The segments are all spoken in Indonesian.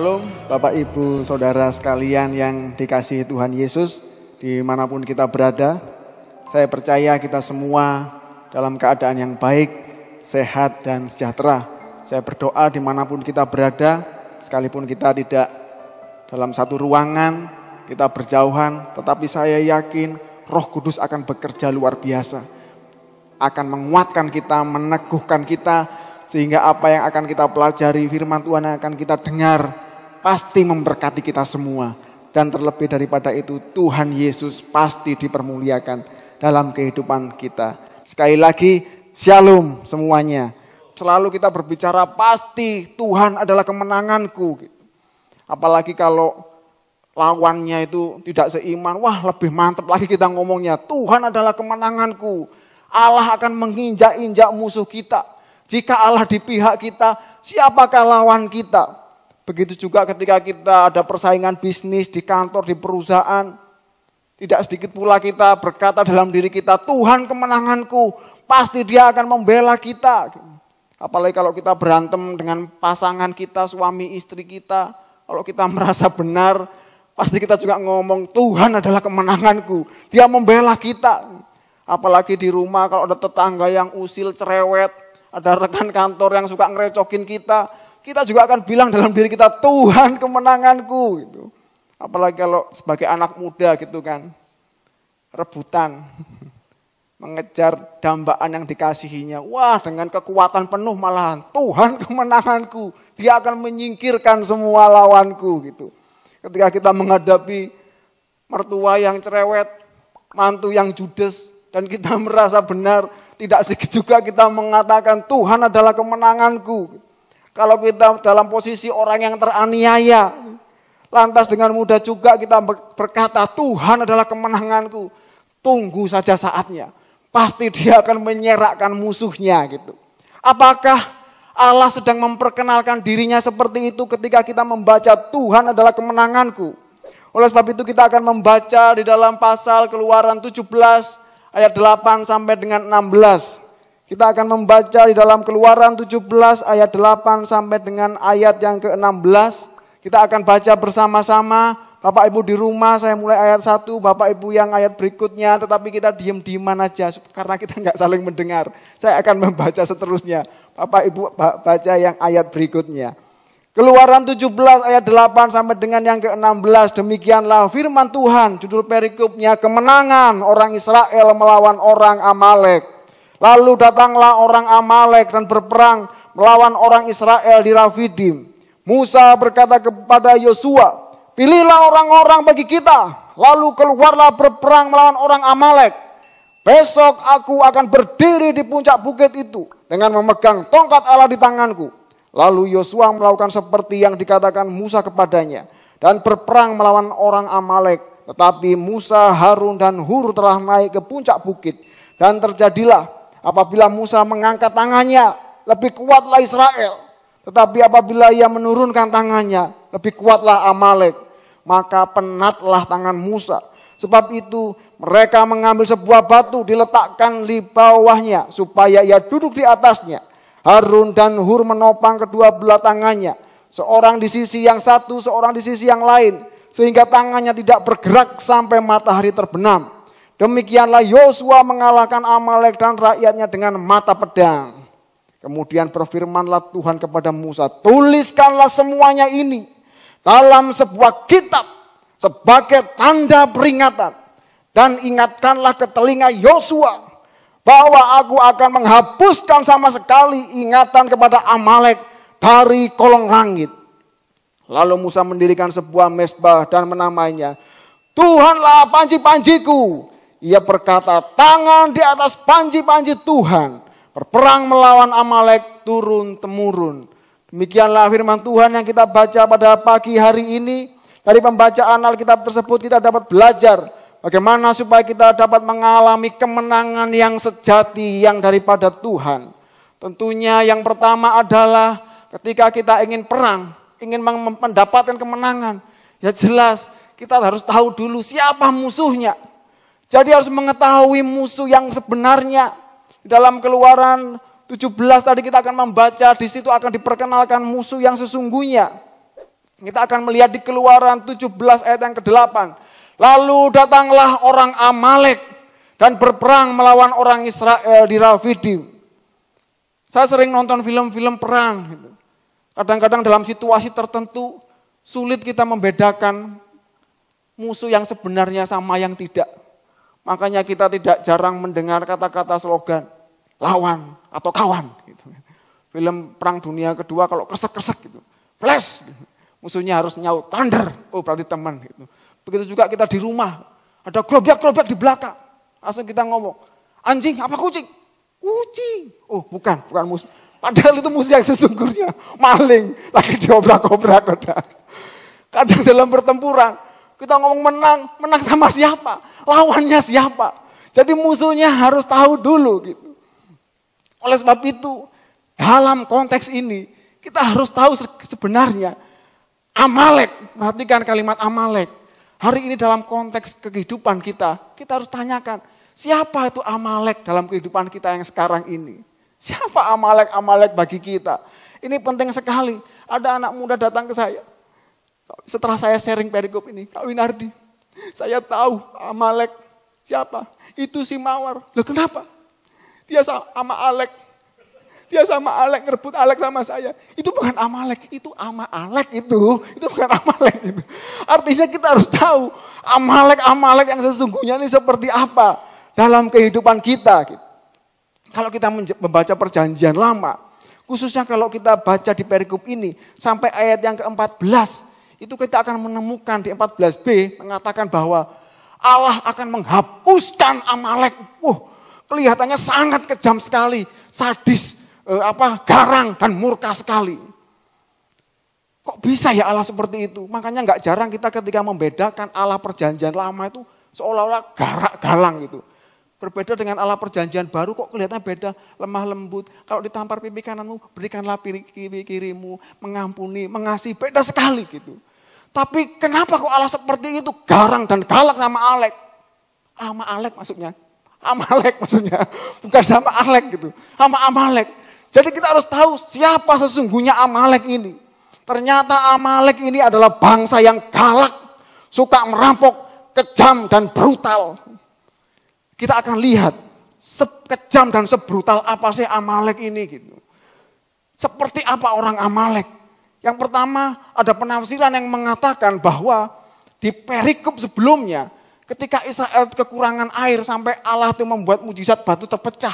Shalom Bapak Ibu Saudara sekalian yang dikasihi Tuhan Yesus dimanapun kita berada. Saya percaya kita semua dalam keadaan yang baik, sehat dan sejahtera. Saya berdoa dimanapun kita berada, sekalipun kita tidak dalam satu ruangan, kita berjauhan, tetapi saya yakin roh kudus akan bekerja luar biasa. Akan menguatkan kita, meneguhkan kita, sehingga apa yang akan kita pelajari firman Tuhan yang akan kita dengar pasti memberkati kita semua. Dan terlebih daripada itu Tuhan Yesus pasti dipermuliakan dalam kehidupan kita. Sekali lagi shalom semuanya. Selalu kita berbicara pasti Tuhan adalah kemenanganku. Gitu. Apalagi kalau lawannya itu tidak seiman. Wah lebih mantap lagi kita ngomongnya. Tuhan adalah kemenanganku. Allah akan menginjak-injak musuh kita. Jika Allah di pihak kita, siapakah lawan kita? Begitu juga ketika kita ada persaingan bisnis di kantor, di perusahaan. Tidak sedikit pula kita berkata dalam diri kita, Tuhan kemenanganku, pasti dia akan membela kita. Apalagi kalau kita berantem dengan pasangan kita, suami istri kita. Kalau kita merasa benar, pasti kita juga ngomong, Tuhan adalah kemenanganku, dia membela kita. Apalagi di rumah kalau ada tetangga yang usil, cerewet, ada rekan kantor yang suka ngerecokin kita, kita juga akan bilang dalam diri kita, Tuhan kemenanganku. Gitu. Apalagi kalau sebagai anak muda gitu kan, rebutan, mengejar dambaan yang dikasihinya. Wah dengan kekuatan penuh malahan, Tuhan kemenanganku. Dia akan menyingkirkan semua lawanku gitu. Ketika kita menghadapi mertua yang cerewet, mantu yang judes, dan kita merasa benar, tidak sedikit juga kita mengatakan Tuhan adalah kemenanganku. Gitu. Kalau kita dalam posisi orang yang teraniaya, lantas dengan mudah juga kita berkata, Tuhan adalah kemenanganku. Tunggu saja saatnya. Pasti dia akan menyerahkan musuhnya gitu. Apakah Allah sedang memperkenalkan dirinya seperti itu ketika kita membaca Tuhan adalah kemenanganku. Oleh sebab itu kita akan membaca di dalam pasal Keluaran 17 ayat 8 sampai dengan 16. Kita akan membaca di dalam keluaran 17 ayat 8 sampai dengan ayat yang ke-16. Kita akan baca bersama-sama. Bapak Ibu di rumah saya mulai ayat 1, Bapak Ibu yang ayat berikutnya. Tetapi kita diem di mana aja karena kita nggak saling mendengar. Saya akan membaca seterusnya. Bapak Ibu baca yang ayat berikutnya. Keluaran 17 ayat 8 sampai dengan yang ke-16 demikianlah firman Tuhan judul perikopnya kemenangan orang Israel melawan orang Amalek. Lalu datanglah orang Amalek dan berperang melawan orang Israel di Rafidim. Musa berkata kepada Yosua, pilihlah orang-orang bagi kita. Lalu keluarlah berperang melawan orang Amalek. Besok aku akan berdiri di puncak bukit itu dengan memegang tongkat Allah di tanganku. Lalu Yosua melakukan seperti yang dikatakan Musa kepadanya dan berperang melawan orang Amalek. Tetapi Musa, Harun, dan Hur telah naik ke puncak bukit dan terjadilah Apabila Musa mengangkat tangannya, lebih kuatlah Israel. Tetapi apabila ia menurunkan tangannya, lebih kuatlah Amalek. Maka penatlah tangan Musa. Sebab itu mereka mengambil sebuah batu diletakkan di bawahnya supaya ia duduk di atasnya. Harun dan Hur menopang kedua belah tangannya. Seorang di sisi yang satu, seorang di sisi yang lain. Sehingga tangannya tidak bergerak sampai matahari terbenam. Demikianlah Yosua mengalahkan Amalek dan rakyatnya dengan mata pedang. Kemudian berfirmanlah Tuhan kepada Musa, tuliskanlah semuanya ini dalam sebuah kitab sebagai tanda peringatan. Dan ingatkanlah ke telinga Yosua bahwa aku akan menghapuskan sama sekali ingatan kepada Amalek dari kolong langit. Lalu Musa mendirikan sebuah mesbah dan menamainya, Tuhanlah panji-panjiku ia berkata, tangan di atas panji-panji Tuhan. Berperang melawan Amalek turun-temurun. Demikianlah firman Tuhan yang kita baca pada pagi hari ini. Dari pembacaan Alkitab tersebut kita dapat belajar bagaimana supaya kita dapat mengalami kemenangan yang sejati yang daripada Tuhan. Tentunya yang pertama adalah ketika kita ingin perang, ingin mendapatkan kemenangan. Ya jelas kita harus tahu dulu siapa musuhnya. Jadi harus mengetahui musuh yang sebenarnya. Dalam keluaran 17 tadi kita akan membaca, di situ akan diperkenalkan musuh yang sesungguhnya. Kita akan melihat di keluaran 17 ayat yang ke-8. Lalu datanglah orang Amalek dan berperang melawan orang Israel di Rafidim. Saya sering nonton film-film perang. Gitu. Kadang-kadang dalam situasi tertentu sulit kita membedakan musuh yang sebenarnya sama yang tidak. Makanya kita tidak jarang mendengar kata-kata slogan lawan atau kawan. Gitu. Film Perang Dunia Kedua kalau kresek-kresek gitu, flash, gitu. musuhnya harus nyaut thunder, oh berarti teman. Gitu. Begitu juga kita di rumah, ada gerobak-gerobak di belakang, langsung kita ngomong, anjing apa kucing? Kucing, oh bukan, bukan musuh. Padahal itu musuh yang sesungguhnya, maling, lagi diobrak-obrak. Kadang dalam pertempuran, kita ngomong menang, menang sama siapa? Lawannya siapa? Jadi musuhnya harus tahu dulu gitu. Oleh sebab itu, dalam konteks ini kita harus tahu sebenarnya Amalek, perhatikan kalimat Amalek. Hari ini dalam konteks kehidupan kita, kita harus tanyakan, siapa itu Amalek dalam kehidupan kita yang sekarang ini? Siapa Amalek-Amalek bagi kita? Ini penting sekali. Ada anak muda datang ke saya. Setelah saya sharing perikop ini, Kak Winardi, saya tahu Amalek siapa? Itu si Mawar. Loh kenapa? Dia sama Alek. Dia sama Alek, ngerebut Alek sama saya. Itu bukan Amalek, itu ama Alek itu. Itu bukan Amalek itu. Artinya kita harus tahu Amalek-Amalek yang sesungguhnya ini seperti apa dalam kehidupan kita. Kalau kita membaca perjanjian lama, khususnya kalau kita baca di perikop ini sampai ayat yang ke-14, itu kita akan menemukan di 14b mengatakan bahwa Allah akan menghapuskan Amalek. Wah, kelihatannya sangat kejam sekali, sadis, eh, apa garang dan murka sekali. Kok bisa ya Allah seperti itu? Makanya nggak jarang kita ketika membedakan Allah perjanjian lama itu seolah-olah garak galang gitu. Berbeda dengan Allah perjanjian baru kok kelihatannya beda, lemah lembut. Kalau ditampar pipi kananmu, berikanlah pipi kirimu, mengampuni, mengasihi, beda sekali gitu. Tapi kenapa kok Allah seperti itu garang dan galak sama Alek? Sama Alek maksudnya. Sama Alek maksudnya. Bukan sama Alek gitu. Sama Amalek. Jadi kita harus tahu siapa sesungguhnya Amalek ini. Ternyata Amalek ini adalah bangsa yang galak. Suka merampok, kejam dan brutal. Kita akan lihat sekejam dan sebrutal apa sih Amalek ini gitu. Seperti apa orang Amalek. Yang pertama ada penafsiran yang mengatakan bahwa di perikop sebelumnya ketika Israel kekurangan air sampai Allah itu membuat mujizat batu terpecah.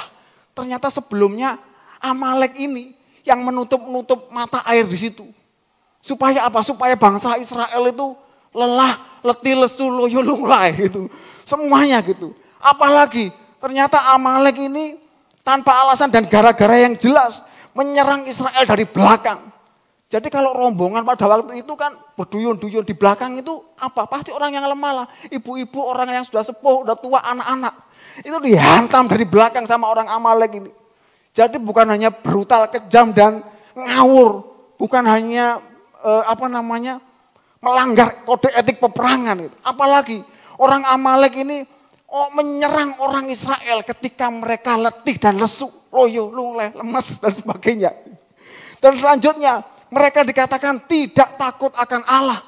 Ternyata sebelumnya Amalek ini yang menutup-nutup mata air di situ. Supaya apa? Supaya bangsa Israel itu lelah, letih, lesu, loyo, lunglai gitu. Semuanya gitu. Apalagi ternyata Amalek ini tanpa alasan dan gara-gara yang jelas menyerang Israel dari belakang. Jadi kalau rombongan pada waktu itu kan berduyun-duyun di belakang itu apa? Pasti orang yang lemah lah. Ibu-ibu orang yang sudah sepuh, sudah tua, anak-anak. Itu dihantam dari belakang sama orang Amalek ini. Jadi bukan hanya brutal, kejam dan ngawur. Bukan hanya eh, apa namanya melanggar kode etik peperangan. Gitu. Apalagi orang Amalek ini oh, menyerang orang Israel ketika mereka letih dan lesu, loyo, lule, lemes dan sebagainya. Dan selanjutnya mereka dikatakan tidak takut akan Allah.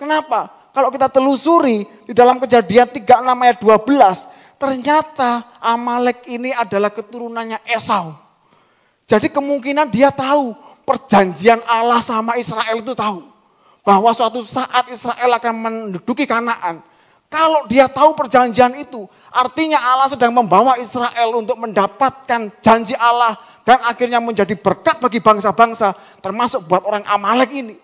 Kenapa? Kalau kita telusuri di dalam kejadian 36 ayat 12, ternyata Amalek ini adalah keturunannya Esau. Jadi kemungkinan dia tahu perjanjian Allah sama Israel itu tahu. Bahwa suatu saat Israel akan menduduki kanaan. Kalau dia tahu perjanjian itu, artinya Allah sedang membawa Israel untuk mendapatkan janji Allah dan akhirnya menjadi berkat bagi bangsa-bangsa termasuk buat orang Amalek ini.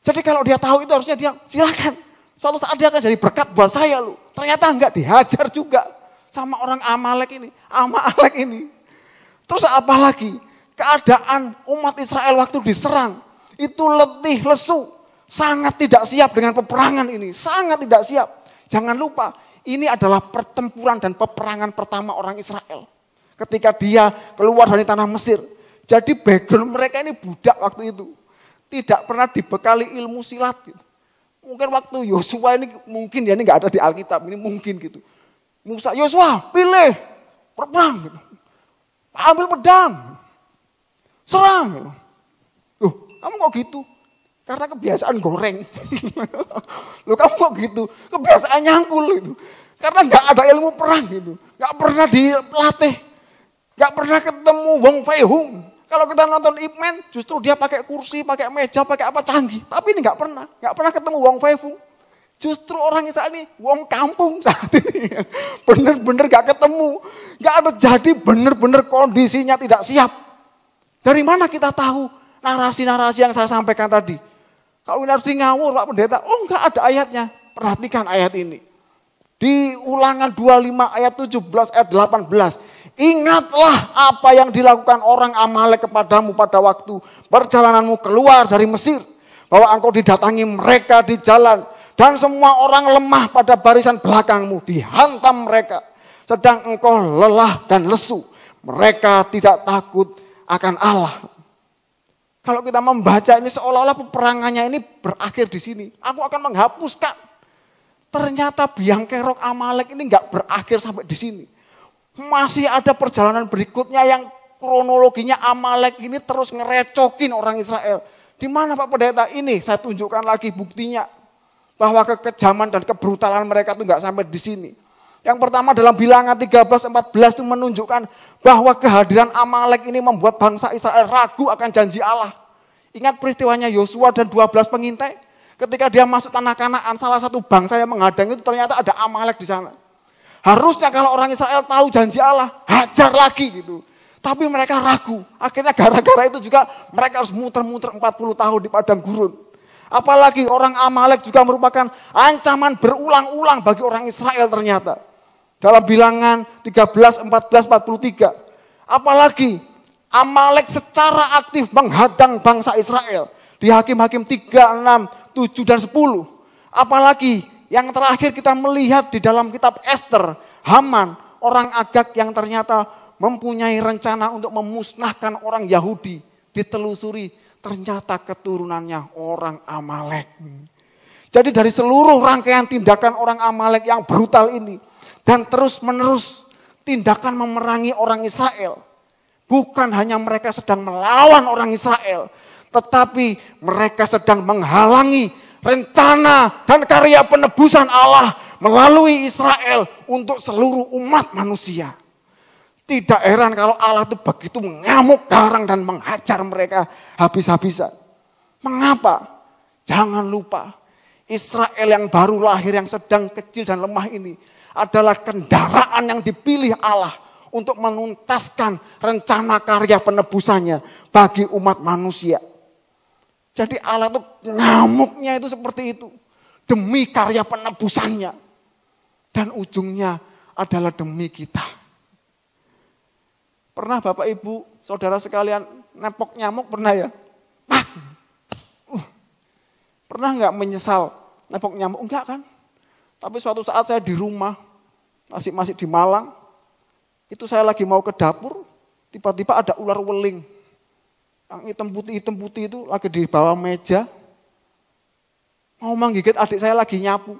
Jadi kalau dia tahu itu harusnya dia silakan. Suatu saat dia akan jadi berkat buat saya loh. Ternyata enggak dihajar juga sama orang Amalek ini, Amalek ini. Terus apalagi keadaan umat Israel waktu diserang itu letih lesu, sangat tidak siap dengan peperangan ini, sangat tidak siap. Jangan lupa, ini adalah pertempuran dan peperangan pertama orang Israel ketika dia keluar dari tanah Mesir. Jadi background mereka ini budak waktu itu. Tidak pernah dibekali ilmu silat. Gitu. Mungkin waktu Yosua ini mungkin ya ini nggak ada di Alkitab ini mungkin gitu. Musa Yosua pilih perang gitu. Ambil pedang. Serang. Gitu. Loh, kamu kok gitu? Karena kebiasaan goreng. Loh, kamu kok gitu? Kebiasaan nyangkul gitu. Karena nggak ada ilmu perang gitu. Nggak pernah dilatih Gak pernah ketemu Wong Fei Hung. Kalau kita nonton Ip Man, justru dia pakai kursi, pakai meja, pakai apa canggih. Tapi ini gak pernah, gak pernah ketemu Wong Fei Hung. Justru orang Israel ini Wong kampung saat ini, bener-bener gak ketemu, gak ada jadi bener-bener kondisinya tidak siap. Dari mana kita tahu narasi-narasi yang saya sampaikan tadi? Kalau ini harus di ngawur Pak Pendeta, oh enggak ada ayatnya. Perhatikan ayat ini. Di ulangan 25 ayat 17 ayat 18. Ingatlah apa yang dilakukan orang Amalek kepadamu pada waktu perjalananmu keluar dari Mesir. Bahwa engkau didatangi mereka di jalan. Dan semua orang lemah pada barisan belakangmu. Dihantam mereka. Sedang engkau lelah dan lesu. Mereka tidak takut akan Allah. Kalau kita membaca ini seolah-olah peperangannya ini berakhir di sini. Aku akan menghapuskan. Ternyata biang kerok Amalek ini nggak berakhir sampai di sini masih ada perjalanan berikutnya yang kronologinya Amalek ini terus ngerecokin orang Israel. Di mana Pak Pendeta ini? Saya tunjukkan lagi buktinya bahwa kekejaman dan kebrutalan mereka itu nggak sampai di sini. Yang pertama dalam bilangan 13 14 itu menunjukkan bahwa kehadiran Amalek ini membuat bangsa Israel ragu akan janji Allah. Ingat peristiwanya Yosua dan 12 pengintai? Ketika dia masuk tanah Kanaan, salah satu bangsa yang menghadang itu ternyata ada Amalek di sana. Harusnya kalau orang Israel tahu janji Allah, hajar lagi gitu. Tapi mereka ragu. Akhirnya gara-gara itu juga mereka harus muter-muter 40 tahun di padang gurun. Apalagi orang Amalek juga merupakan ancaman berulang-ulang bagi orang Israel ternyata. Dalam bilangan 13, 14, 43. Apalagi Amalek secara aktif menghadang bangsa Israel. Di Hakim-Hakim 3, 6, 7, dan 10. Apalagi yang terakhir kita melihat di dalam kitab Esther, Haman, orang Agak yang ternyata mempunyai rencana untuk memusnahkan orang Yahudi, ditelusuri, ternyata keturunannya orang Amalek. Jadi dari seluruh rangkaian tindakan orang Amalek yang brutal ini dan terus menerus tindakan memerangi orang Israel. Bukan hanya mereka sedang melawan orang Israel, tetapi mereka sedang menghalangi rencana dan karya penebusan Allah melalui Israel untuk seluruh umat manusia. Tidak heran kalau Allah itu begitu mengamuk garang dan menghajar mereka habis-habisan. Mengapa? Jangan lupa Israel yang baru lahir yang sedang kecil dan lemah ini adalah kendaraan yang dipilih Allah untuk menuntaskan rencana karya penebusannya bagi umat manusia. Jadi Allah tuh ngamuknya itu seperti itu. Demi karya penebusannya. Dan ujungnya adalah demi kita. Pernah Bapak Ibu, saudara sekalian nepok nyamuk pernah ya? Ah. Uh. Pernah nggak menyesal nepok nyamuk? Enggak kan? Tapi suatu saat saya di rumah, masih masih di Malang, itu saya lagi mau ke dapur, tiba-tiba ada ular weling yang hitam putih hitam putih itu lagi di bawah meja mau menggigit adik saya lagi nyapu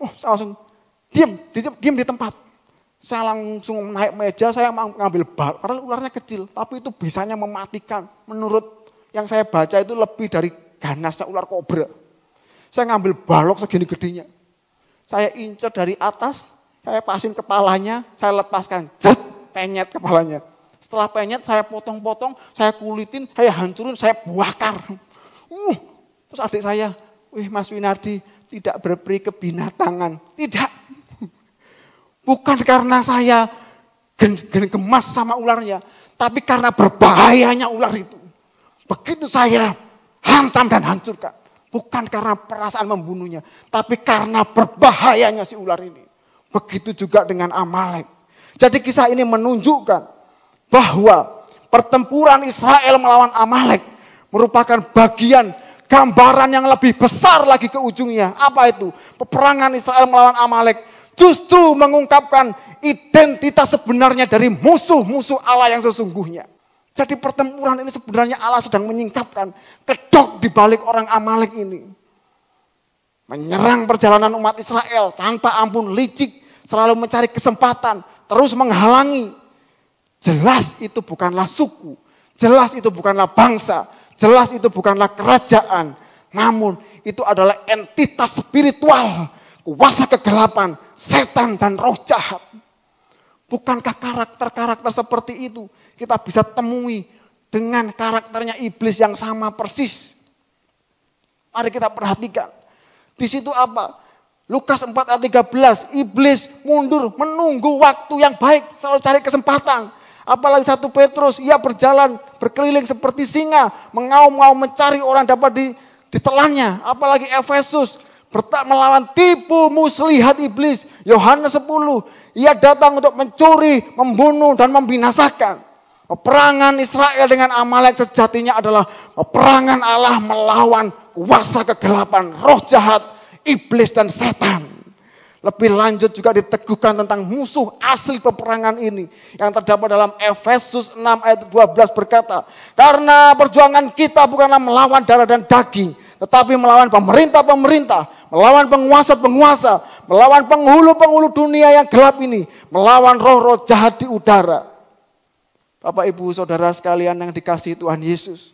oh saya langsung diam diam diam di tempat saya langsung naik meja saya mengambil bar karena ularnya kecil tapi itu bisanya mematikan menurut yang saya baca itu lebih dari ganasnya ular kobra saya ngambil balok segini gedenya saya incer dari atas saya pasin kepalanya saya lepaskan jet penyet kepalanya setelah penyet saya potong-potong, saya kulitin, saya hancurin, saya buakar. Uh, terus adik saya, wih Mas Winardi tidak berperi kebinatangan. Tidak. Bukan karena saya gen, gen gemas sama ularnya, tapi karena berbahayanya ular itu. Begitu saya hantam dan hancurkan. Bukan karena perasaan membunuhnya, tapi karena berbahayanya si ular ini. Begitu juga dengan Amalek. Jadi kisah ini menunjukkan bahwa pertempuran Israel melawan Amalek merupakan bagian gambaran yang lebih besar lagi ke ujungnya. Apa itu? Peperangan Israel melawan Amalek justru mengungkapkan identitas sebenarnya dari musuh-musuh Allah yang sesungguhnya. Jadi pertempuran ini sebenarnya Allah sedang menyingkapkan kedok di balik orang Amalek ini. Menyerang perjalanan umat Israel tanpa ampun licik, selalu mencari kesempatan, terus menghalangi. Jelas itu bukanlah suku, jelas itu bukanlah bangsa, jelas itu bukanlah kerajaan, namun itu adalah entitas spiritual, kuasa kegelapan, setan dan roh jahat. Bukankah karakter-karakter seperti itu kita bisa temui dengan karakternya iblis yang sama persis? Mari kita perhatikan. Di situ apa? Lukas 4 ayat 13, iblis mundur menunggu waktu yang baik, selalu cari kesempatan. Apalagi satu Petrus, ia berjalan berkeliling seperti singa, mengaum-ngaum mencari orang dapat di, ditelannya. Apalagi Efesus, bertak melawan tipu muslihat iblis. Yohanes 10, ia datang untuk mencuri, membunuh, dan membinasakan. Perangan Israel dengan Amalek sejatinya adalah perangan Allah melawan kuasa kegelapan, roh jahat, iblis dan setan. Lebih lanjut juga diteguhkan tentang musuh asli peperangan ini. Yang terdapat dalam Efesus 6 ayat 12 berkata, Karena perjuangan kita bukanlah melawan darah dan daging, tetapi melawan pemerintah-pemerintah, melawan penguasa-penguasa, melawan penghulu-penghulu dunia yang gelap ini, melawan roh-roh jahat di udara. Bapak, Ibu, Saudara sekalian yang dikasih Tuhan Yesus.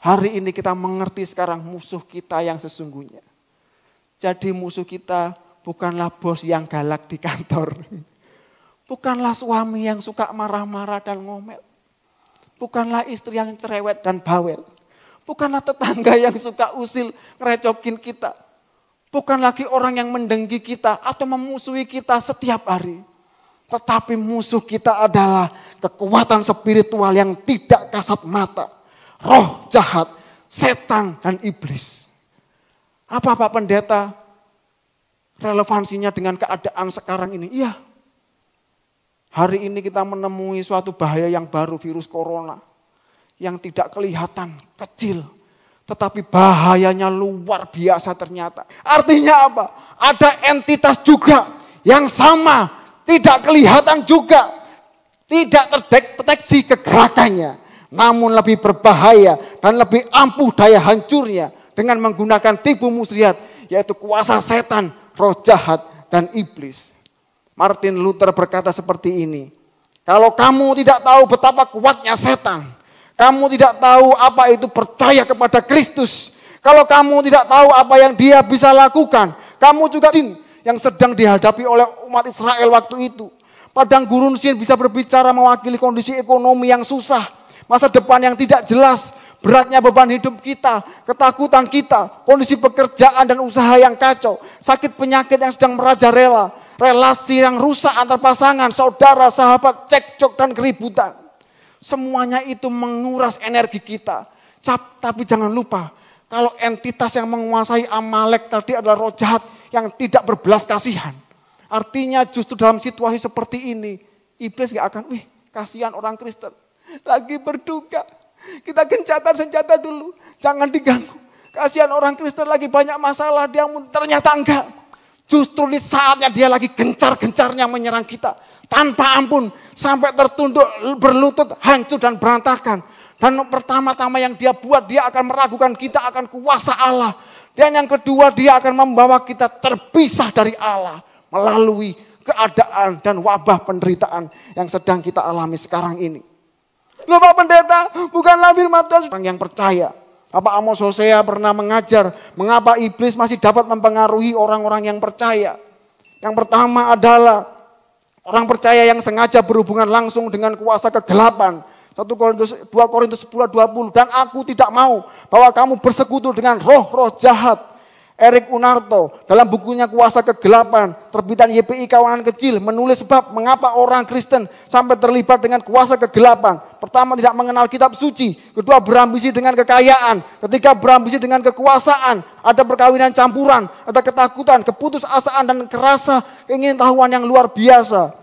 Hari ini kita mengerti sekarang musuh kita yang sesungguhnya. Jadi musuh kita bukanlah bos yang galak di kantor. Bukanlah suami yang suka marah-marah dan ngomel. Bukanlah istri yang cerewet dan bawel. Bukanlah tetangga yang suka usil ngerecokin kita. Bukan lagi orang yang mendengki kita atau memusuhi kita setiap hari. Tetapi musuh kita adalah kekuatan spiritual yang tidak kasat mata. Roh jahat, setan, dan iblis. Apa Pak Pendeta? relevansinya dengan keadaan sekarang ini? Iya. Hari ini kita menemui suatu bahaya yang baru, virus corona. Yang tidak kelihatan, kecil. Tetapi bahayanya luar biasa ternyata. Artinya apa? Ada entitas juga yang sama, tidak kelihatan juga. Tidak terdeteksi kegerakannya. Namun lebih berbahaya dan lebih ampuh daya hancurnya. Dengan menggunakan tipu muslihat, yaitu kuasa setan roh jahat, dan iblis. Martin Luther berkata seperti ini, kalau kamu tidak tahu betapa kuatnya setan, kamu tidak tahu apa itu percaya kepada Kristus, kalau kamu tidak tahu apa yang dia bisa lakukan, kamu juga sin yang sedang dihadapi oleh umat Israel waktu itu. Padang gurun sin bisa berbicara mewakili kondisi ekonomi yang susah, masa depan yang tidak jelas, beratnya beban hidup kita, ketakutan kita, kondisi pekerjaan dan usaha yang kacau, sakit penyakit yang sedang merajalela, relasi yang rusak antar pasangan, saudara, sahabat, cekcok dan keributan. Semuanya itu menguras energi kita. Cap, tapi jangan lupa, kalau entitas yang menguasai Amalek tadi adalah roh jahat yang tidak berbelas kasihan. Artinya justru dalam situasi seperti ini, iblis gak akan, wih kasihan orang Kristen, lagi berduka, kita gencatan-senjata dulu. Jangan diganggu. Kasihan orang Kristen lagi banyak masalah. Dia ternyata enggak. Justru di saatnya dia lagi gencar-gencarnya menyerang kita. Tanpa ampun. Sampai tertunduk, berlutut, hancur dan berantakan. Dan pertama-tama yang dia buat, dia akan meragukan kita akan kuasa Allah. Dan yang kedua, dia akan membawa kita terpisah dari Allah. Melalui keadaan dan wabah penderitaan yang sedang kita alami sekarang ini. Loh Pak Pendeta, bukanlah firman Tuhan orang yang percaya. Apa Amos Hosea pernah mengajar mengapa iblis masih dapat mempengaruhi orang-orang yang percaya. Yang pertama adalah orang percaya yang sengaja berhubungan langsung dengan kuasa kegelapan. 1 Korintus 2 Korintus 10 20 dan aku tidak mau bahwa kamu bersekutu dengan roh-roh jahat Erik Unarto dalam bukunya Kuasa Kegelapan, terbitan YPI Kawanan Kecil, menulis sebab mengapa orang Kristen sampai terlibat dengan kuasa kegelapan. Pertama tidak mengenal kitab suci, kedua berambisi dengan kekayaan, ketiga berambisi dengan kekuasaan, ada perkawinan campuran, ada ketakutan, keputusasaan dan kerasa ingin tahuan yang luar biasa.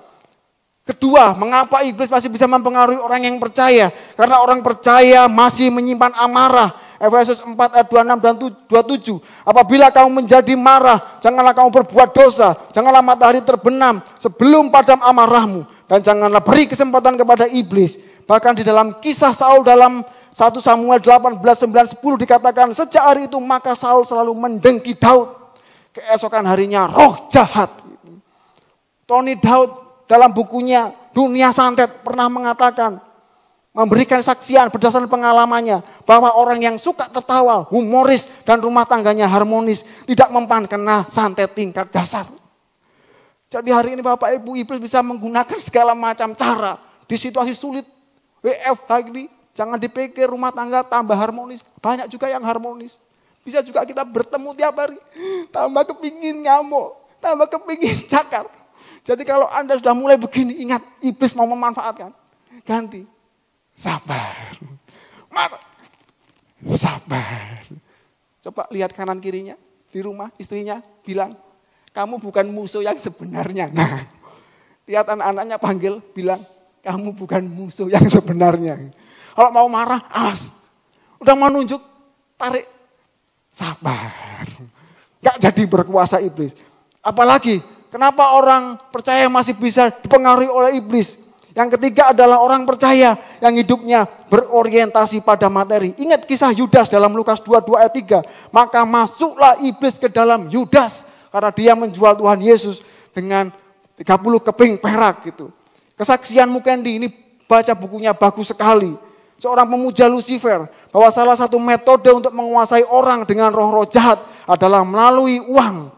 Kedua, mengapa iblis masih bisa mempengaruhi orang yang percaya? Karena orang percaya masih menyimpan amarah, Efesus 4 ayat 26 dan 27. Apabila kamu menjadi marah, janganlah kamu berbuat dosa, janganlah matahari terbenam sebelum padam amarahmu dan janganlah beri kesempatan kepada iblis. Bahkan di dalam kisah Saul dalam 1 Samuel 18, 9, 10 dikatakan sejak hari itu maka Saul selalu mendengki Daud. Keesokan harinya roh jahat. Tony Daud dalam bukunya Dunia Santet pernah mengatakan memberikan saksian berdasarkan pengalamannya bahwa orang yang suka tertawa, humoris dan rumah tangganya harmonis tidak mempan kena santet tingkat dasar. Jadi hari ini Bapak Ibu Iblis bisa menggunakan segala macam cara di situasi sulit. WFH ini jangan dipikir rumah tangga tambah harmonis, banyak juga yang harmonis. Bisa juga kita bertemu tiap hari, tambah kepingin ngamuk, tambah kepingin cakar. Jadi kalau Anda sudah mulai begini, ingat iblis mau memanfaatkan. Ganti, Sabar. Marah. Sabar. Coba lihat kanan kirinya. Di rumah istrinya bilang, kamu bukan musuh yang sebenarnya. Nah, lihat anak-anaknya panggil, bilang, kamu bukan musuh yang sebenarnya. Kalau mau marah, as. Udah mau nunjuk, tarik. Sabar. Gak jadi berkuasa iblis. Apalagi, kenapa orang percaya masih bisa dipengaruhi oleh iblis? Yang ketiga adalah orang percaya yang hidupnya berorientasi pada materi. Ingat kisah Yudas dalam Lukas 22 ayat 3. Maka masuklah iblis ke dalam Yudas karena dia menjual Tuhan Yesus dengan 30 keping perak gitu. Kesaksian Mukendi ini baca bukunya bagus sekali. Seorang pemuja Lucifer bahwa salah satu metode untuk menguasai orang dengan roh-roh jahat adalah melalui uang.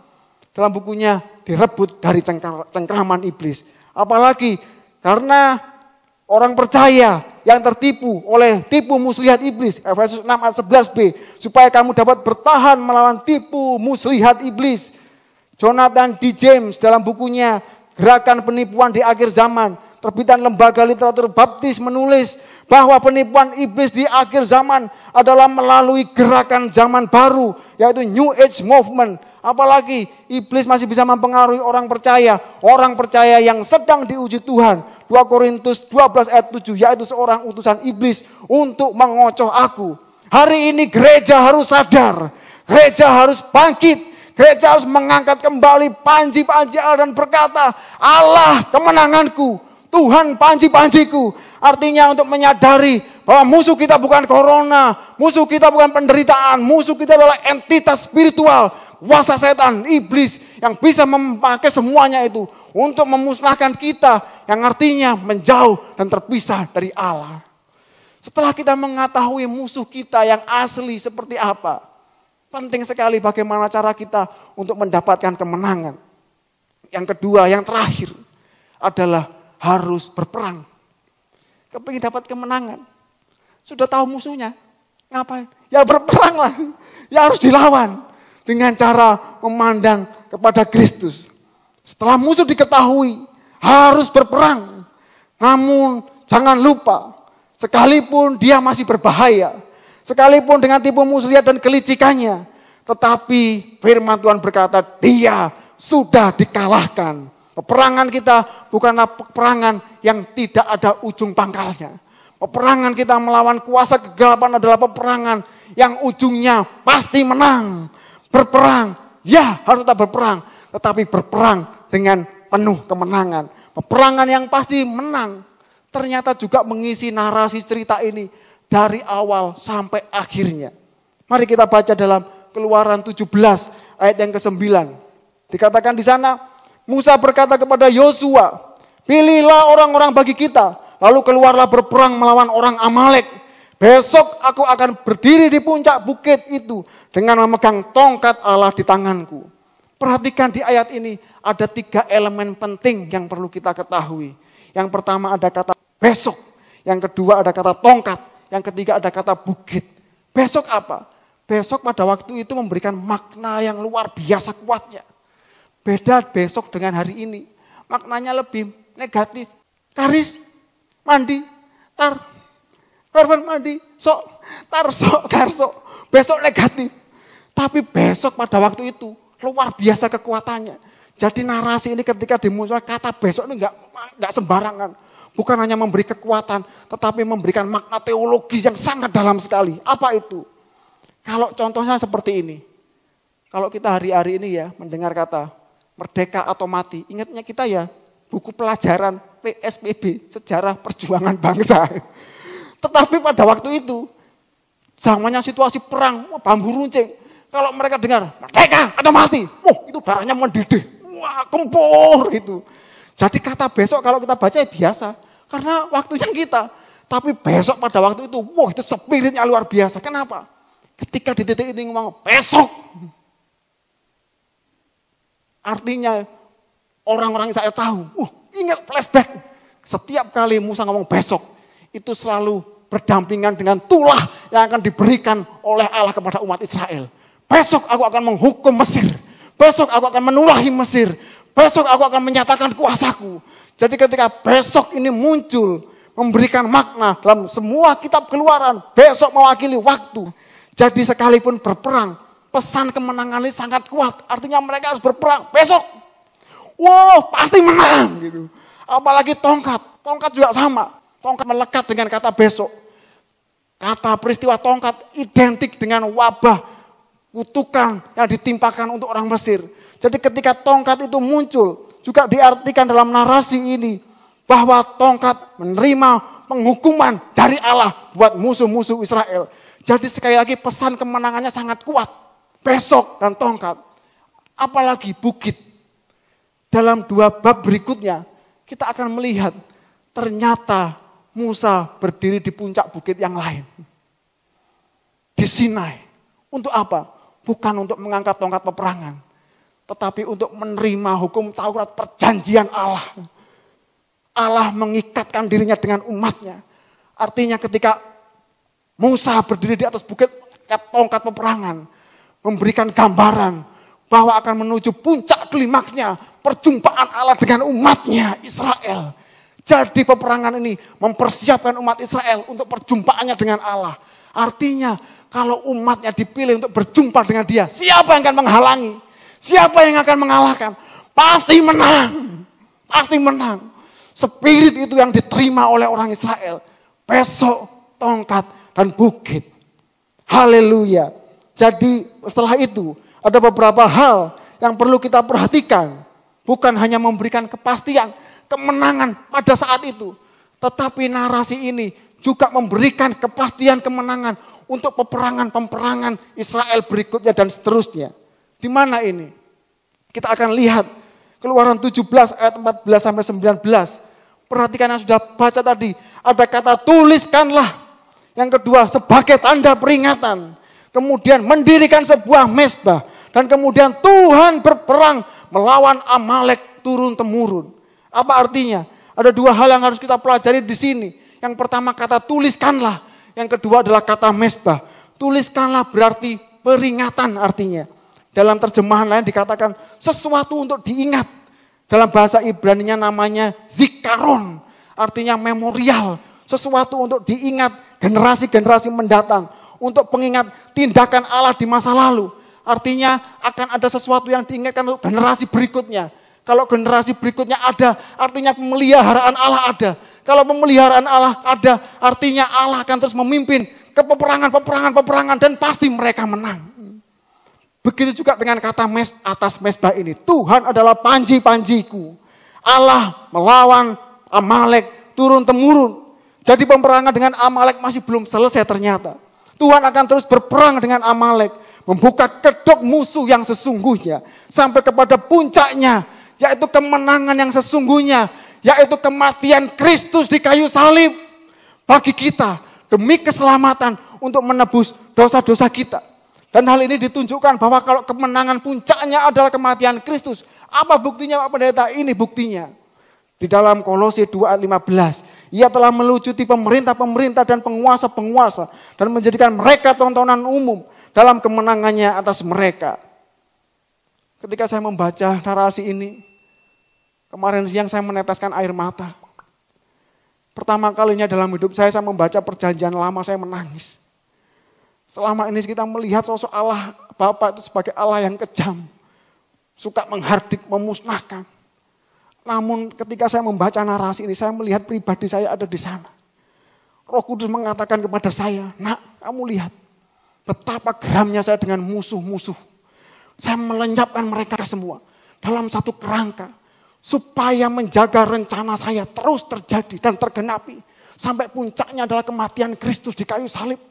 Dalam bukunya direbut dari cengkraman iblis. Apalagi karena orang percaya yang tertipu oleh tipu muslihat iblis. Efesus 6 ayat 11b. Supaya kamu dapat bertahan melawan tipu muslihat iblis. Jonathan D. James dalam bukunya Gerakan Penipuan di Akhir Zaman. Terbitan Lembaga Literatur Baptis menulis bahwa penipuan iblis di akhir zaman adalah melalui gerakan zaman baru yaitu New Age Movement Apalagi iblis masih bisa mempengaruhi orang percaya. Orang percaya yang sedang diuji Tuhan. 2 Korintus 12 ayat 7 yaitu seorang utusan iblis untuk mengocoh aku. Hari ini gereja harus sadar. Gereja harus bangkit. Gereja harus mengangkat kembali panji-panji Allah dan berkata, Allah kemenanganku, Tuhan panji-panjiku. Artinya untuk menyadari bahwa musuh kita bukan corona, musuh kita bukan penderitaan, musuh kita adalah entitas spiritual kuasa setan, iblis yang bisa memakai semuanya itu untuk memusnahkan kita yang artinya menjauh dan terpisah dari Allah. Setelah kita mengetahui musuh kita yang asli seperti apa, penting sekali bagaimana cara kita untuk mendapatkan kemenangan. Yang kedua, yang terakhir adalah harus berperang. ingin dapat kemenangan. Sudah tahu musuhnya, ngapain? Ya berperanglah. ya harus dilawan dengan cara memandang kepada Kristus. Setelah musuh diketahui, harus berperang. Namun jangan lupa, sekalipun dia masih berbahaya, sekalipun dengan tipu muslihat dan kelicikannya, tetapi firman Tuhan berkata, dia sudah dikalahkan. Peperangan kita bukanlah peperangan yang tidak ada ujung pangkalnya. Peperangan kita melawan kuasa kegelapan adalah peperangan yang ujungnya pasti menang. Berperang, ya harus tetap berperang. Tetapi berperang dengan penuh kemenangan. Peperangan yang pasti menang. Ternyata juga mengisi narasi cerita ini dari awal sampai akhirnya. Mari kita baca dalam keluaran 17 ayat yang ke-9. Dikatakan di sana, Musa berkata kepada Yosua, pilihlah orang-orang bagi kita, lalu keluarlah berperang melawan orang Amalek Besok aku akan berdiri di puncak bukit itu dengan memegang tongkat Allah di tanganku. Perhatikan di ayat ini ada tiga elemen penting yang perlu kita ketahui. Yang pertama ada kata besok, yang kedua ada kata tongkat, yang ketiga ada kata bukit. Besok apa? Besok pada waktu itu memberikan makna yang luar biasa kuatnya. Beda besok dengan hari ini. Maknanya lebih negatif. Karis, mandi, tar, Korban mandi, sok, tarsok, tarsok. Besok negatif. Tapi besok pada waktu itu luar biasa kekuatannya. Jadi narasi ini ketika dimunculkan kata besok ini enggak, enggak sembarangan. Bukan hanya memberi kekuatan, tetapi memberikan makna teologi yang sangat dalam sekali. Apa itu? Kalau contohnya seperti ini. Kalau kita hari-hari ini ya mendengar kata merdeka atau mati, ingatnya kita ya buku pelajaran PSPB, sejarah perjuangan bangsa. Tetapi pada waktu itu, zamannya situasi perang, wah, bambu runcing. Kalau mereka dengar, merdeka atau mati. Wah, itu darahnya mendidih. Wah, kempur gitu. Jadi kata besok kalau kita baca ya biasa. Karena waktunya kita. Tapi besok pada waktu itu, wah itu spiritnya luar biasa. Kenapa? Ketika di titik ini ngomong, besok. Artinya orang-orang Israel tahu, wah ingat flashback. Setiap kali Musa ngomong besok, itu selalu berdampingan dengan tulah yang akan diberikan oleh Allah kepada umat Israel. Besok aku akan menghukum Mesir. Besok aku akan menulahi Mesir. Besok aku akan menyatakan kuasaku. Jadi ketika besok ini muncul, memberikan makna dalam semua kitab keluaran. Besok mewakili waktu. Jadi sekalipun berperang, pesan kemenangan ini sangat kuat. Artinya mereka harus berperang besok. Wow, pasti menang gitu. Apalagi tongkat. Tongkat juga sama. Tongkat melekat dengan kata besok. Kata peristiwa tongkat identik dengan wabah kutukan yang ditimpakan untuk orang Mesir. Jadi ketika tongkat itu muncul, juga diartikan dalam narasi ini bahwa tongkat menerima penghukuman dari Allah buat musuh-musuh Israel. Jadi sekali lagi pesan kemenangannya sangat kuat. Besok dan tongkat. Apalagi bukit. Dalam dua bab berikutnya kita akan melihat ternyata Musa berdiri di puncak bukit yang lain. Di Sinai. Untuk apa? Bukan untuk mengangkat tongkat peperangan. Tetapi untuk menerima hukum Taurat perjanjian Allah. Allah mengikatkan dirinya dengan umatnya. Artinya ketika Musa berdiri di atas bukit tongkat peperangan. Memberikan gambaran bahwa akan menuju puncak klimaksnya. Perjumpaan Allah dengan umatnya Israel jadi peperangan ini mempersiapkan umat Israel untuk perjumpaannya dengan Allah. Artinya kalau umatnya dipilih untuk berjumpa dengan dia, siapa yang akan menghalangi? Siapa yang akan mengalahkan? Pasti menang. Pasti menang. Spirit itu yang diterima oleh orang Israel. Besok tongkat dan bukit. Haleluya. Jadi setelah itu ada beberapa hal yang perlu kita perhatikan. Bukan hanya memberikan kepastian, kemenangan pada saat itu. Tetapi narasi ini juga memberikan kepastian kemenangan untuk peperangan-peperangan Israel berikutnya dan seterusnya. Di mana ini? Kita akan lihat Keluaran 17 ayat 14 sampai 19. Perhatikan yang sudah baca tadi, ada kata tuliskanlah. Yang kedua sebagai tanda peringatan. Kemudian mendirikan sebuah mesbah dan kemudian Tuhan berperang melawan Amalek turun temurun. Apa artinya? Ada dua hal yang harus kita pelajari di sini. Yang pertama kata tuliskanlah. Yang kedua adalah kata mesbah. Tuliskanlah berarti peringatan artinya. Dalam terjemahan lain dikatakan sesuatu untuk diingat. Dalam bahasa Ibraninya namanya zikaron. Artinya memorial. Sesuatu untuk diingat generasi-generasi mendatang. Untuk pengingat tindakan Allah di masa lalu. Artinya akan ada sesuatu yang diingatkan untuk generasi berikutnya. Kalau generasi berikutnya ada, artinya pemeliharaan Allah ada. Kalau pemeliharaan Allah ada, artinya Allah akan terus memimpin ke peperangan, peperangan, peperangan dan pasti mereka menang. Begitu juga dengan kata mes atas mesbah ini. Tuhan adalah panji-panjiku. Allah melawan Amalek turun temurun. Jadi peperangan dengan Amalek masih belum selesai ternyata. Tuhan akan terus berperang dengan Amalek, membuka kedok musuh yang sesungguhnya sampai kepada puncaknya yaitu kemenangan yang sesungguhnya, yaitu kematian Kristus di kayu salib bagi kita demi keselamatan untuk menebus dosa-dosa kita. Dan hal ini ditunjukkan bahwa kalau kemenangan puncaknya adalah kematian Kristus, apa buktinya Pak Pendeta? Ini buktinya. Di dalam Kolose 2 ayat 15, ia telah melucuti pemerintah-pemerintah dan penguasa-penguasa dan menjadikan mereka tontonan umum dalam kemenangannya atas mereka. Ketika saya membaca narasi ini, Kemarin siang saya meneteskan air mata. Pertama kalinya dalam hidup saya, saya membaca perjanjian lama, saya menangis. Selama ini kita melihat sosok Allah, Bapak itu sebagai Allah yang kejam. Suka menghardik, memusnahkan. Namun ketika saya membaca narasi ini, saya melihat pribadi saya ada di sana. Roh Kudus mengatakan kepada saya, nak kamu lihat betapa geramnya saya dengan musuh-musuh. Saya melenyapkan mereka semua dalam satu kerangka supaya menjaga rencana saya terus terjadi dan tergenapi sampai puncaknya adalah kematian Kristus di kayu salib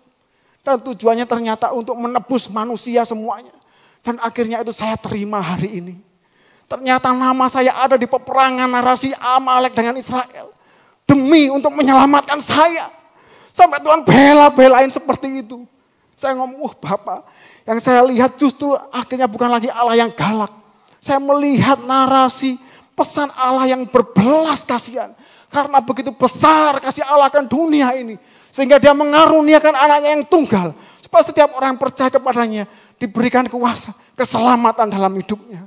dan tujuannya ternyata untuk menebus manusia semuanya dan akhirnya itu saya terima hari ini ternyata nama saya ada di peperangan narasi Amalek dengan Israel demi untuk menyelamatkan saya sampai Tuhan bela-belain seperti itu saya ngomong, oh, Bapak, yang saya lihat justru akhirnya bukan lagi Allah yang galak. Saya melihat narasi pesan Allah yang berbelas kasihan. Karena begitu besar kasih Allah akan dunia ini. Sehingga dia mengaruniakan anaknya yang tunggal. Supaya setiap orang percaya kepadanya. Diberikan kuasa, keselamatan dalam hidupnya.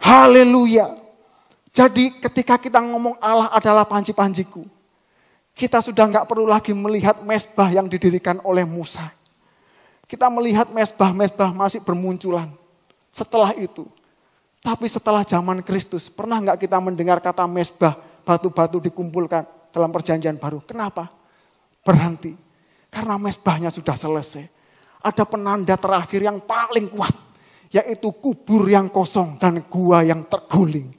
Haleluya. Jadi ketika kita ngomong Allah adalah panji-panjiku. Kita sudah nggak perlu lagi melihat mesbah yang didirikan oleh Musa. Kita melihat mesbah-mesbah masih bermunculan. Setelah itu, tapi setelah zaman Kristus, pernah nggak kita mendengar kata mesbah, batu-batu dikumpulkan dalam perjanjian baru? Kenapa? Berhenti. Karena mesbahnya sudah selesai. Ada penanda terakhir yang paling kuat, yaitu kubur yang kosong dan gua yang terguling.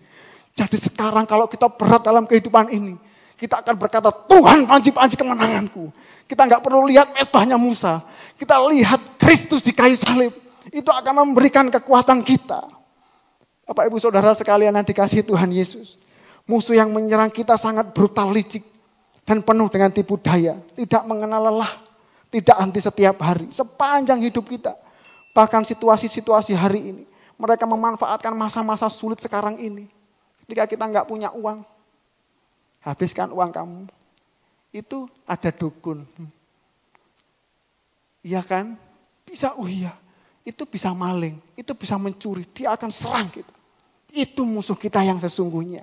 Jadi sekarang kalau kita berat dalam kehidupan ini, kita akan berkata, Tuhan panci-panci kemenanganku. Kita nggak perlu lihat mesbahnya Musa. Kita lihat Kristus di kayu salib. Itu akan memberikan kekuatan kita. Bapak ibu saudara sekalian yang dikasih Tuhan Yesus. Musuh yang menyerang kita sangat brutal licik. Dan penuh dengan tipu daya. Tidak mengenal lelah. Tidak anti setiap hari. Sepanjang hidup kita. Bahkan situasi-situasi hari ini. Mereka memanfaatkan masa-masa sulit sekarang ini. Ketika kita nggak punya uang. Habiskan uang kamu. Itu ada dukun. Iya kan? Bisa, oh iya itu bisa maling, itu bisa mencuri, dia akan serang kita. Itu musuh kita yang sesungguhnya.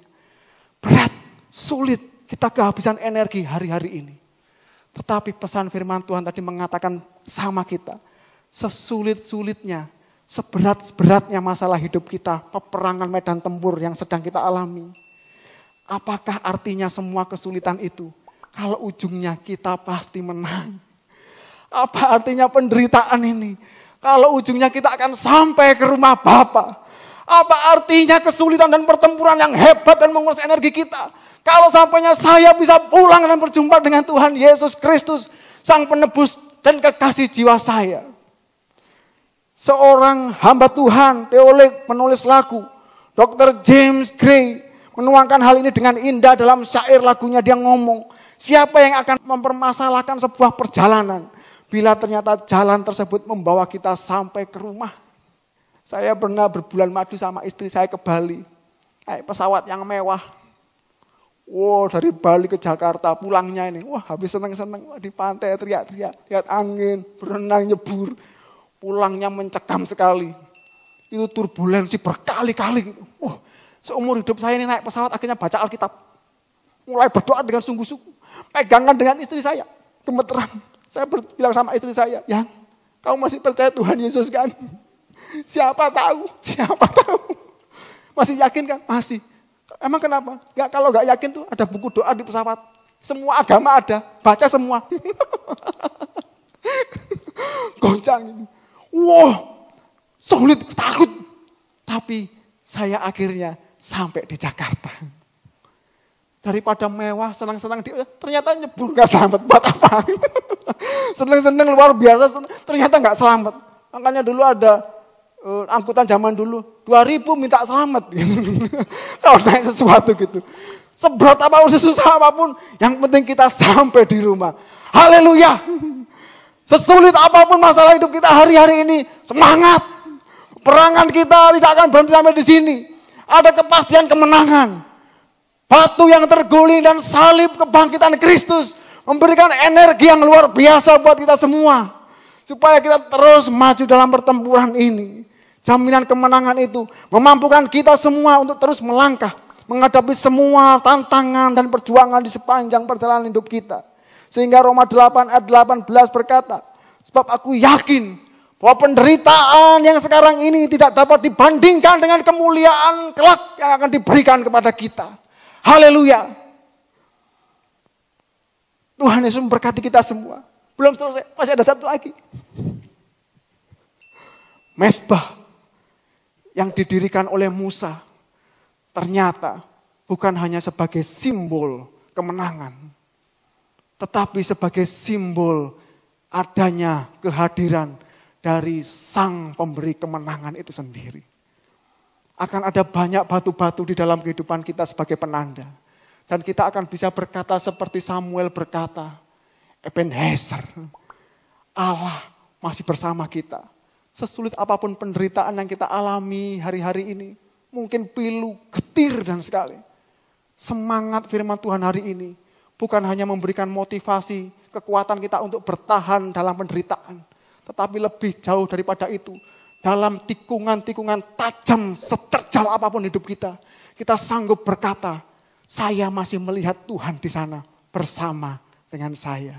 Berat, sulit, kita kehabisan energi hari-hari ini. Tetapi pesan firman Tuhan tadi mengatakan sama kita. Sesulit-sulitnya, seberat-beratnya masalah hidup kita, peperangan medan tempur yang sedang kita alami. Apakah artinya semua kesulitan itu? Kalau ujungnya kita pasti menang. Apa artinya penderitaan ini? Kalau ujungnya kita akan sampai ke rumah Bapak. Apa artinya kesulitan dan pertempuran yang hebat dan menguras energi kita? Kalau sampainya saya bisa pulang dan berjumpa dengan Tuhan Yesus Kristus, Sang Penebus dan kekasih jiwa saya. Seorang hamba Tuhan, teolog, penulis lagu, Dr. James Gray menuangkan hal ini dengan indah dalam syair lagunya dia ngomong, siapa yang akan mempermasalahkan sebuah perjalanan? Bila ternyata jalan tersebut membawa kita sampai ke rumah. Saya pernah berbulan madu sama istri saya ke Bali. Naik pesawat yang mewah. Wow, dari Bali ke Jakarta pulangnya ini. Wah, habis seneng-seneng di pantai teriak-teriak, lihat angin, berenang nyebur. Pulangnya mencekam sekali. Itu turbulensi berkali-kali. Wah, seumur hidup saya ini naik pesawat akhirnya baca Alkitab. Mulai berdoa dengan sungguh-sungguh. Pegangan dengan istri saya, gemeteran saya bilang sama istri saya, ya, kamu masih percaya Tuhan Yesus kan?" Siapa tahu? Siapa tahu? Masih yakin kan? Masih. Emang kenapa? Gak, kalau gak yakin tuh ada buku doa di pesawat. Semua agama ada, baca semua. Goncang ini. Wow, sulit, takut. Tapi saya akhirnya sampai di Jakarta. Daripada mewah, senang-senang, eh, ternyata nyebur nggak selamat. Buat apa? Seneng-seneng luar biasa, senang, ternyata nggak selamat. Makanya dulu ada uh, angkutan zaman dulu, 2000 minta selamat. Gitu. Kalau naik sesuatu gitu. Seberat apa apapun, susah apapun, yang penting kita sampai di rumah. Haleluya. Sesulit apapun masalah hidup kita hari-hari ini, semangat. Perangan kita tidak akan berhenti sampai di sini. Ada kepastian kemenangan. Batu yang terguling dan salib kebangkitan Kristus memberikan energi yang luar biasa buat kita semua. Supaya kita terus maju dalam pertempuran ini. Jaminan kemenangan itu memampukan kita semua untuk terus melangkah. Menghadapi semua tantangan dan perjuangan di sepanjang perjalanan hidup kita. Sehingga Roma 8 ayat 18 berkata, Sebab aku yakin bahwa penderitaan yang sekarang ini tidak dapat dibandingkan dengan kemuliaan kelak yang akan diberikan kepada kita. Haleluya. Tuhan Yesus memberkati kita semua. Belum selesai, masih ada satu lagi. Mesbah yang didirikan oleh Musa ternyata bukan hanya sebagai simbol kemenangan, tetapi sebagai simbol adanya kehadiran dari Sang Pemberi kemenangan itu sendiri akan ada banyak batu-batu di dalam kehidupan kita sebagai penanda. Dan kita akan bisa berkata seperti Samuel berkata, Ebenezer, Allah masih bersama kita. Sesulit apapun penderitaan yang kita alami hari-hari ini, mungkin pilu, getir dan sekali. Semangat firman Tuhan hari ini bukan hanya memberikan motivasi, kekuatan kita untuk bertahan dalam penderitaan. Tetapi lebih jauh daripada itu, dalam tikungan-tikungan tajam seterjal apapun hidup kita, kita sanggup berkata, saya masih melihat Tuhan di sana bersama dengan saya.